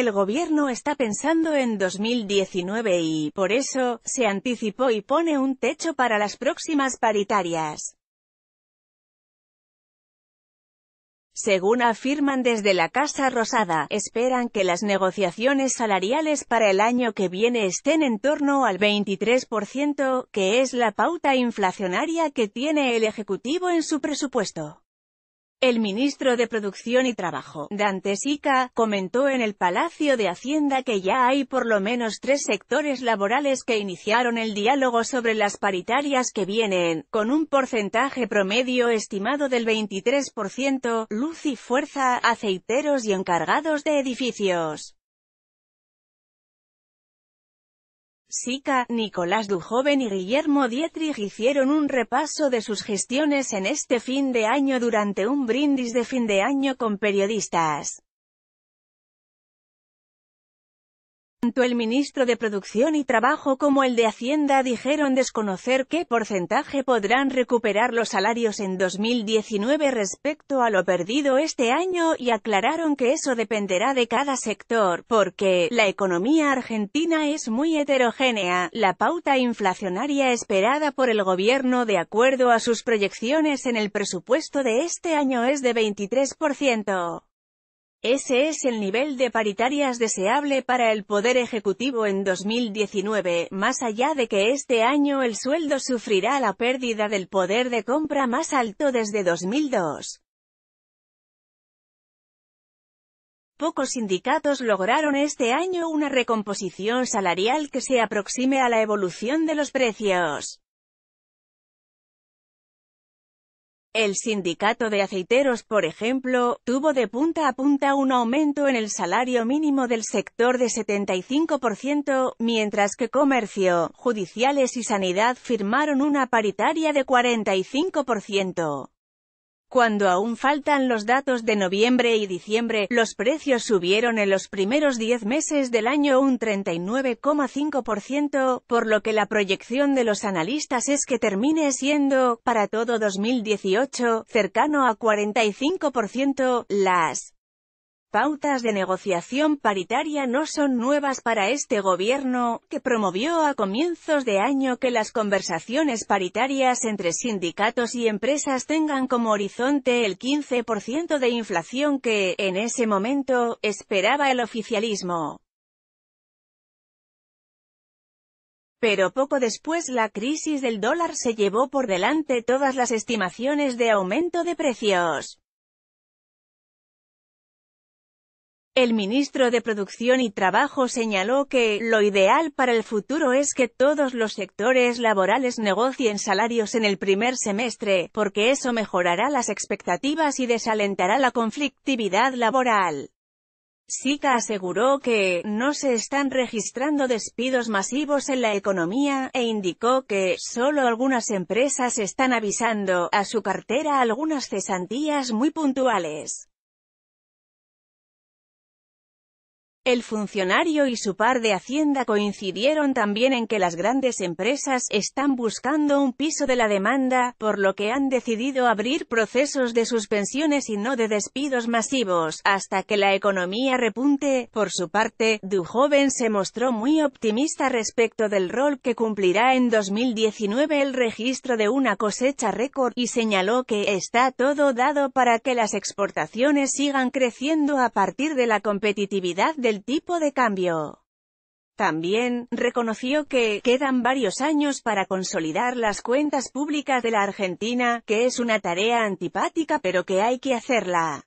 el gobierno está pensando en 2019 y, por eso, se anticipó y pone un techo para las próximas paritarias. Según afirman desde la Casa Rosada, esperan que las negociaciones salariales para el año que viene estén en torno al 23%, que es la pauta inflacionaria que tiene el Ejecutivo en su presupuesto. El ministro de Producción y Trabajo, Dante Sica, comentó en el Palacio de Hacienda que ya hay por lo menos tres sectores laborales que iniciaron el diálogo sobre las paritarias que vienen, con un porcentaje promedio estimado del 23%, luz y fuerza, aceiteros y encargados de edificios. Sica, Nicolás Dujoven y Guillermo Dietrich hicieron un repaso de sus gestiones en este fin de año durante un brindis de fin de año con periodistas. Tanto el ministro de Producción y Trabajo como el de Hacienda dijeron desconocer qué porcentaje podrán recuperar los salarios en 2019 respecto a lo perdido este año y aclararon que eso dependerá de cada sector, porque la economía argentina es muy heterogénea. La pauta inflacionaria esperada por el gobierno de acuerdo a sus proyecciones en el presupuesto de este año es de 23%. Ese es el nivel de paritarias deseable para el Poder Ejecutivo en 2019, más allá de que este año el sueldo sufrirá la pérdida del poder de compra más alto desde 2002. Pocos sindicatos lograron este año una recomposición salarial que se aproxime a la evolución de los precios. El sindicato de aceiteros, por ejemplo, tuvo de punta a punta un aumento en el salario mínimo del sector de 75%, mientras que comercio, judiciales y sanidad firmaron una paritaria de 45%. Cuando aún faltan los datos de noviembre y diciembre, los precios subieron en los primeros 10 meses del año un 39,5%, por lo que la proyección de los analistas es que termine siendo, para todo 2018, cercano a 45%, las pautas de negociación paritaria no son nuevas para este gobierno, que promovió a comienzos de año que las conversaciones paritarias entre sindicatos y empresas tengan como horizonte el 15% de inflación que, en ese momento, esperaba el oficialismo. Pero poco después la crisis del dólar se llevó por delante todas las estimaciones de aumento de precios. El ministro de Producción y Trabajo señaló que, lo ideal para el futuro es que todos los sectores laborales negocien salarios en el primer semestre, porque eso mejorará las expectativas y desalentará la conflictividad laboral. SICA aseguró que, no se están registrando despidos masivos en la economía, e indicó que, solo algunas empresas están avisando, a su cartera algunas cesantías muy puntuales. El funcionario y su par de Hacienda coincidieron también en que las grandes empresas están buscando un piso de la demanda, por lo que han decidido abrir procesos de suspensiones y no de despidos masivos, hasta que la economía repunte. Por su parte, Du Joven se mostró muy optimista respecto del rol que cumplirá en 2019 el registro de una cosecha récord, y señaló que está todo dado para que las exportaciones sigan creciendo a partir de la competitividad de el tipo de cambio. También, reconoció que, quedan varios años para consolidar las cuentas públicas de la Argentina, que es una tarea antipática pero que hay que hacerla.